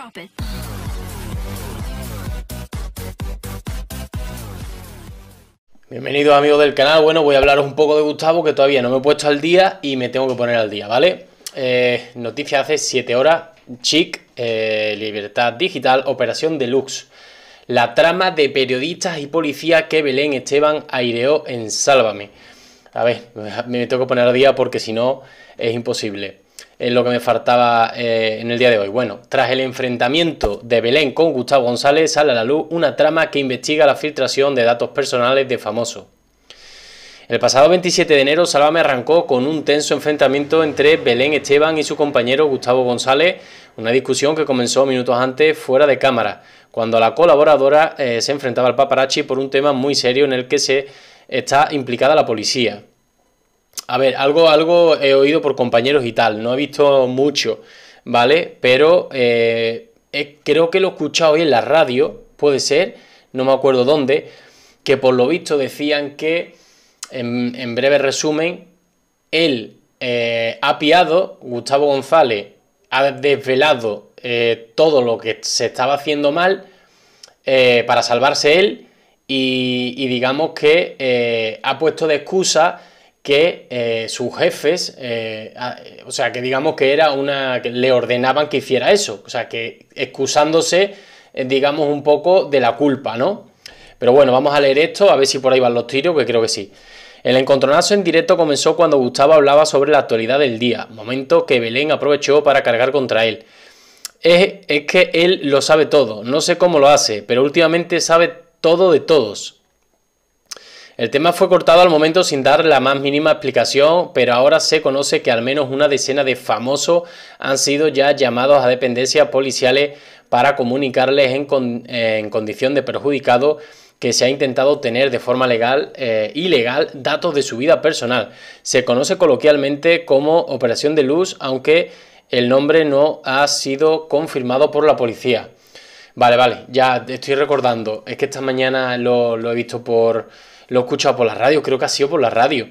Bienvenido Bienvenidos amigos del canal, bueno voy a hablaros un poco de Gustavo que todavía no me he puesto al día y me tengo que poner al día, ¿vale? Noticias eh, noticia hace 7 horas, Chic, eh, Libertad Digital, Operación Deluxe. La trama de periodistas y policías que Belén Esteban aireó en Sálvame. A ver, me tengo que poner al día porque si no es imposible es lo que me faltaba eh, en el día de hoy. Bueno, tras el enfrentamiento de Belén con Gustavo González sale a la luz una trama que investiga la filtración de datos personales de famosos. El pasado 27 de enero, Sálvame arrancó con un tenso enfrentamiento entre Belén Esteban y su compañero Gustavo González, una discusión que comenzó minutos antes fuera de cámara, cuando la colaboradora eh, se enfrentaba al paparazzi por un tema muy serio en el que se está implicada la policía. A ver, algo, algo he oído por compañeros y tal, no he visto mucho, ¿vale? Pero eh, creo que lo he escuchado hoy en la radio, puede ser, no me acuerdo dónde, que por lo visto decían que, en, breve resumen, él eh, ha piado, Gustavo González ha desvelado eh, todo lo que se estaba haciendo mal para salvarse él y digamos que ha puesto de excusa que eh, sus jefes, eh, eh, o sea, que digamos que era una, que le ordenaban que hiciera eso, o sea, que excusándose, digamos, un poco de la culpa, ¿no? Pero bueno, vamos a leer esto, a ver si por ahí van los tiros, que creo que sí. El encontronazo en directo comenzó cuando Gustavo hablaba sobre la actualidad del día, momento que Belén aprovechó para cargar contra él. es que él lo sabe todo, no sé cómo lo hace, pero últimamente sabe todo de todos. El tema fue cortado al momento sin dar la más mínima explicación, pero ahora se conoce que al menos una decena de famosos han sido ya llamados a dependencias policiales para comunicarles en, condición de perjudicado que se ha intentado obtener de forma legal, eh, ilegal, datos de su vida personal. Se conoce coloquialmente como Operación de Luz, aunque el nombre no ha sido confirmado por la policía. Vale, vale, ya estoy recordando. Es que esta mañana lo he visto por, lo he escuchado por la radio, creo que ha sido por la radio.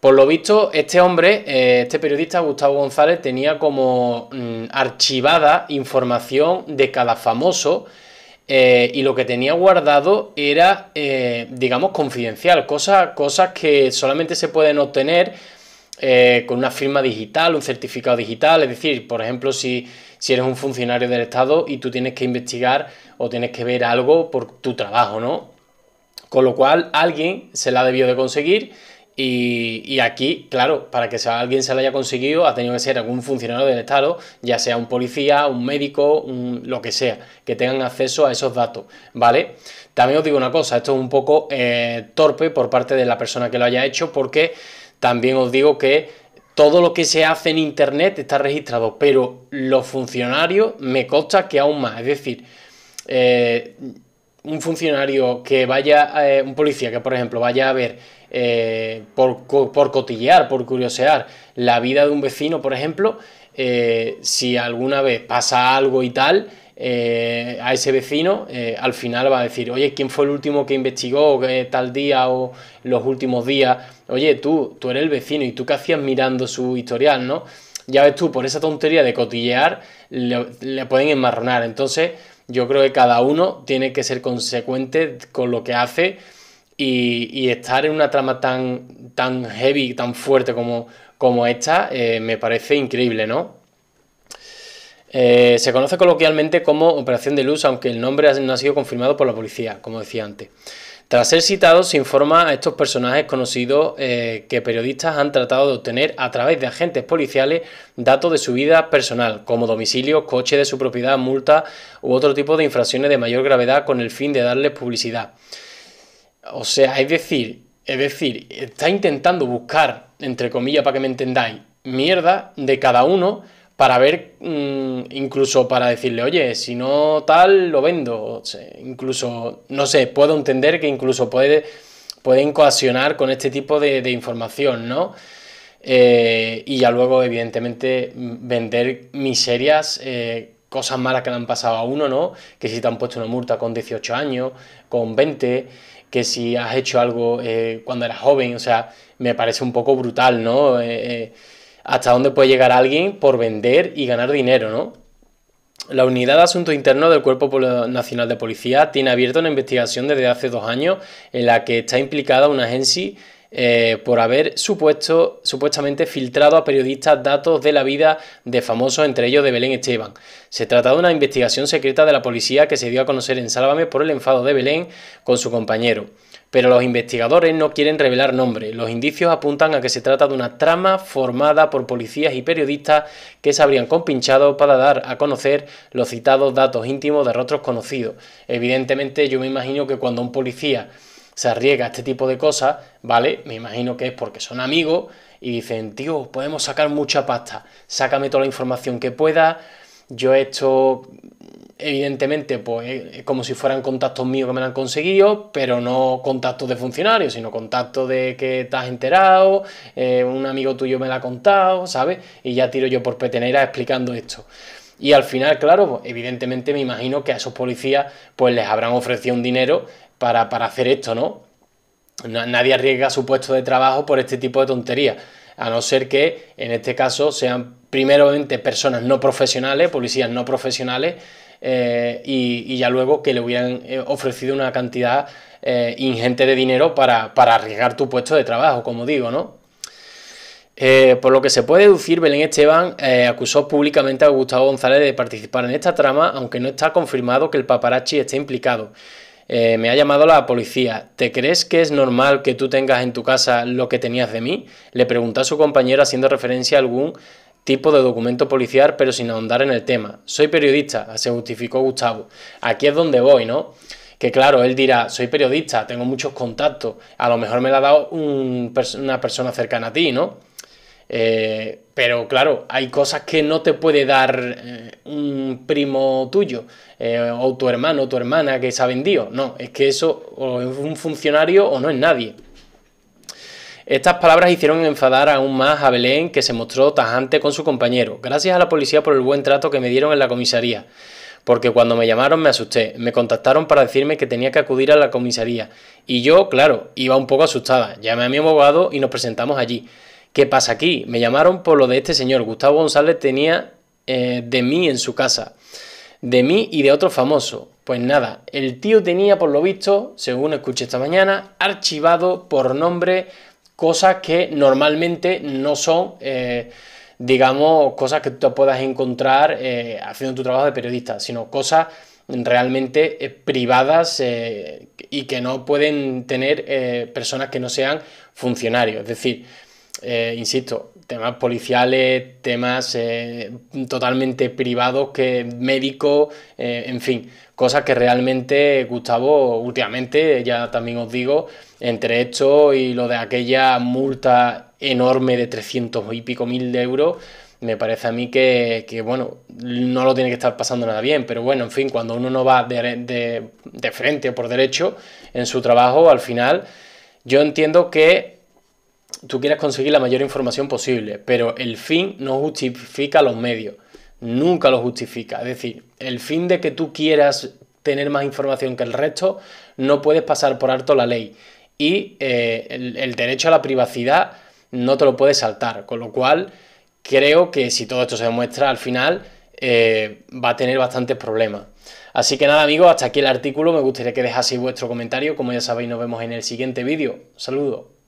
Por lo visto, este hombre, eh, este periodista Gustavo González, tenía como mm, archivada información de cada famoso eh, y lo que tenía guardado era, eh, digamos, confidencial, cosas, cosas que solamente se pueden obtener con una firma digital, un certificado digital. Es decir, por ejemplo, si, si eres un funcionario del Estado y tú tienes que investigar o tienes que ver algo por tu trabajo, ¿no? Con lo cual alguien se la debió de conseguir y, aquí, claro, para que alguien se la haya conseguido ha tenido que ser algún funcionario del Estado, ya sea un policía, un médico, lo que sea, que tengan acceso a esos datos, ¿vale? También os digo una cosa, esto es un poco eh, torpe por parte de la persona que lo haya hecho porque también os digo que todo lo que se hace en Internet está registrado, pero los funcionarios me consta que aún más. Es decir, eh, un funcionario que vaya, eh, un policía que por ejemplo vaya a ver eh, por, por, cotillear, por curiosear la vida de un vecino, por ejemplo, eh, si alguna vez pasa algo y tal, a ese vecino al final va a decir, oye, ¿quién fue el último que investigó tal día o los últimos días? Oye, tú, tú eres el vecino y tú qué hacías mirando su historial, ¿no? Ya ves tú, por esa tontería de cotillear, le, le pueden enmarronar. Entonces, yo creo que cada uno tiene que ser consecuente con lo que hace y, estar en una trama tan, tan heavy, tan fuerte como, como esta, eh, me parece increíble, ¿no? Eh, se conoce coloquialmente como Operación de Luz, aunque el nombre no ha sido confirmado por la policía, como decía antes. Tras ser citados, se informa a estos personajes conocidos eh, que periodistas han tratado de obtener a través de agentes policiales datos de su vida personal, como domicilio, coche de su propiedad, multa u otro tipo de infracciones de mayor gravedad con el fin de darles publicidad. O sea, es decir, es decir, está intentando buscar, entre comillas, para que me entendáis, mierda de cada uno para ver, mm, incluso para decirle, oye, si no tal, lo vendo. incluso, no sé, puedo entender que incluso puede, pueden coaccionar con este tipo de, información, ¿no? Eh, y ya luego, evidentemente, vender miserias, eh, cosas malas que le han pasado a uno, ¿no? Que si te han puesto una multa con 18 años, con 20, que si has hecho algo eh, cuando eras joven, o sea, me parece un poco brutal, ¿no? hasta dónde puede llegar alguien por vender y ganar dinero, ¿no? La Unidad de Asuntos Internos del Cuerpo Nacional de Policía tiene abierta una investigación desde hace dos años en la que está implicada una agencia eh, por haber supuesto, supuestamente filtrado a periodistas datos de la vida de famosos, entre ellos de Belén Esteban. Se trata de una investigación secreta de la policía que se dio a conocer en Sálvame por el enfado de Belén con su compañero pero los investigadores no quieren revelar nombres. Los indicios apuntan a que se trata de una trama formada por policías y periodistas que se habrían compinchado para dar a conocer los citados datos íntimos de rostros conocidos. Evidentemente yo me imagino que cuando un policía se arriesga a este tipo de cosas, ¿vale? Me imagino que es porque son amigos y dicen, tío, podemos sacar mucha pasta, sácame toda la información que pueda, yo esto evidentemente, pues eh, como si fueran contactos míos que me lo han conseguido, pero no contactos de funcionarios, sino contactos de que estás enterado, eh, un amigo tuyo me lo ha contado, ¿sabes? Y ya tiro yo por petenera explicando esto. Y al final, claro, pues, evidentemente me imagino que a esos policías pues les habrán ofrecido un dinero para, para hacer esto, ¿no? Nadie arriesga su puesto de trabajo por este tipo de tonterías, a no ser que en este caso sean primeramente personas no profesionales, policías no profesionales, eh, y, ya luego que le hubieran eh, ofrecido una cantidad eh, ingente de dinero para, arriesgar tu puesto de trabajo, como digo, ¿no? por lo que se puede deducir, Belén Esteban acusó públicamente a Gustavo González de participar en esta trama, aunque no está confirmado que el paparazzi esté implicado. me ha llamado la policía. ¿Te crees que es normal que tú tengas en tu casa lo que tenías de mí? Le preguntó a su compañero haciendo referencia a algún tipo de documento policial, pero sin ahondar en el tema. Soy periodista, se justificó Gustavo. Aquí es donde voy, ¿no? Que claro, él dirá, soy periodista, tengo muchos contactos, a lo mejor me la ha dado un, una persona cercana a ti, ¿no? Eh, pero claro, hay cosas que no te puede dar eh, un primo tuyo, eh, o tu hermano, o tu hermana que se ha vendido. No, es que eso o es un funcionario o no es nadie. Estas palabras hicieron enfadar aún más a Belén, que se mostró tajante con su compañero. Gracias a la policía por el buen trato que me dieron en la comisaría porque cuando me llamaron me asusté. Me contactaron para decirme que tenía que acudir a la comisaría. Y yo, claro, iba un poco asustada. Llamé a mi abogado y nos presentamos allí. ¿Qué pasa aquí? Me llamaron por lo de este señor. Gustavo González tenía eh, de mí en su casa. De mí y de otro famoso. Pues nada, el tío tenía, por lo visto, según escuché esta mañana, archivado por nombre cosas que normalmente no son, eh, digamos, cosas que tú puedas encontrar eh, haciendo tu trabajo de periodista, sino cosas realmente eh, privadas eh, y que no pueden tener personas que no sean funcionarios. Es decir, insisto, temas policiales, temas eh, totalmente privados, que médicos, eh, en fin, cosas que realmente Gustavo últimamente, ya también os digo, entre esto y lo de aquella multa enorme de 300 y pico mil de euros, me parece a mí que, bueno, no lo tiene que estar pasando nada bien, pero bueno, en fin, cuando uno no va de frente o por derecho en su trabajo, al final yo entiendo que tú quieres conseguir la mayor información posible, pero el fin no justifica los medios, nunca lo justifica. Es decir, el fin de que tú quieras tener más información que el resto, no puedes pasar por alto la ley. Y eh, el, derecho a la privacidad no te lo puedes saltar, con lo cual creo que si todo esto se demuestra al final eh, va a tener bastantes problemas. Así que nada amigos, hasta aquí el artículo, me gustaría que dejaseis vuestro comentario, como ya sabéis nos vemos en el siguiente vídeo. Saludos.